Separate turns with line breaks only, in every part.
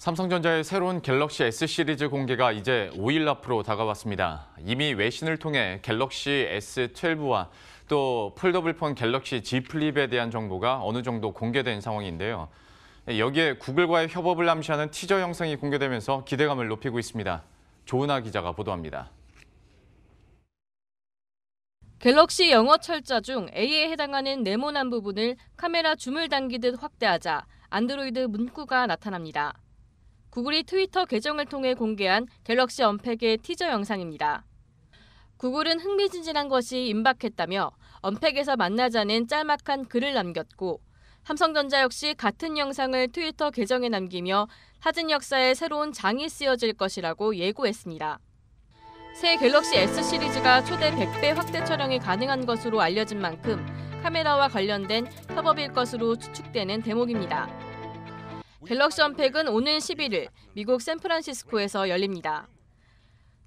삼성전자의 새로운 갤럭시 S 시리즈 공개가 이제 5일 앞으로 다가왔습니다. 이미 외신을 통해 갤럭시 S12와 또 폴더블폰 갤럭시 G 플립에 대한 정보가 어느 정도 공개된 상황인데요. 여기에 구글과의 협업을 암시하는 티저 영상이 공개되면서 기대감을 높이고 있습니다. 조은아 기자가 보도합니다.
갤럭시 영어 철자 중 A에 해당하는 네모난 부분을 카메라 줌을 당기듯 확대하자 안드로이드 문구가 나타납니다. 구글이 트위터 계정을 통해 공개한 갤럭시 언팩의 티저 영상입니다. 구글은 흥미진진한 것이 임박했다며 언팩에서 만나자는 짤막한 글을 남겼고 삼성전자 역시 같은 영상을 트위터 계정에 남기며 사진 역사에 새로운 장이 쓰여질 것이라고 예고했습니다. 새 갤럭시 S 시리즈가 최대 100배 확대 촬영이 가능한 것으로 알려진 만큼 카메라와 관련된 협업일 것으로 추측되는 대목입니다. 갤럭시 언팩은 오는 11일 미국 샌프란시스코에서 열립니다.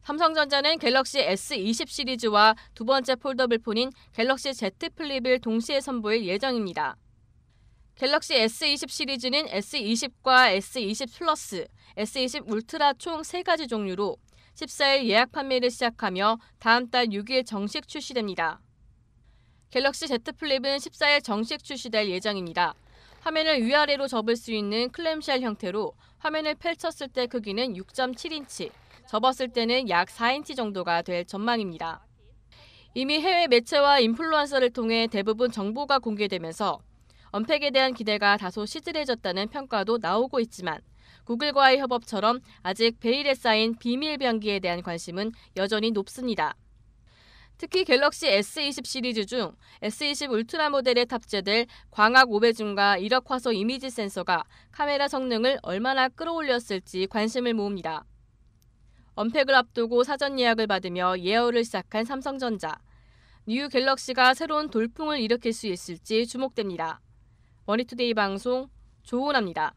삼성전자는 갤럭시 S20 시리즈와 두 번째 폴더블 폰인 갤럭시 Z 플립을 동시에 선보일 예정입니다. 갤럭시 S20 시리즈는 S20과 S20 플러스, S20 울트라 총 3가지 종류로 14일 예약 판매를 시작하며 다음 달 6일 정식 출시됩니다. 갤럭시 Z 플립은 14일 정식 출시될 예정입니다. 화면을 위아래로 접을 수 있는 클램쉘 형태로 화면을 펼쳤을 때 크기는 그 6.7인치, 접었을 때는 약 4인치 정도가 될 전망입니다. 이미 해외 매체와 인플루언서를 통해 대부분 정보가 공개되면서 언팩에 대한 기대가 다소 시들해졌다는 평가도 나오고 있지만 구글과의 협업처럼 아직 베일에 쌓인 비밀 변기에 대한 관심은 여전히 높습니다. 특히 갤럭시 S20 시리즈 중 S20 울트라 모델에 탑재될 광학 5배줌과 1억 화소 이미지 센서가 카메라 성능을 얼마나 끌어올렸을지 관심을 모읍니다. 언팩을 앞두고 사전 예약을 받으며 예어를 시작한 삼성전자. 뉴 갤럭시가 새로운 돌풍을 일으킬 수 있을지 주목됩니다. 머니투데이 방송 조은합니다.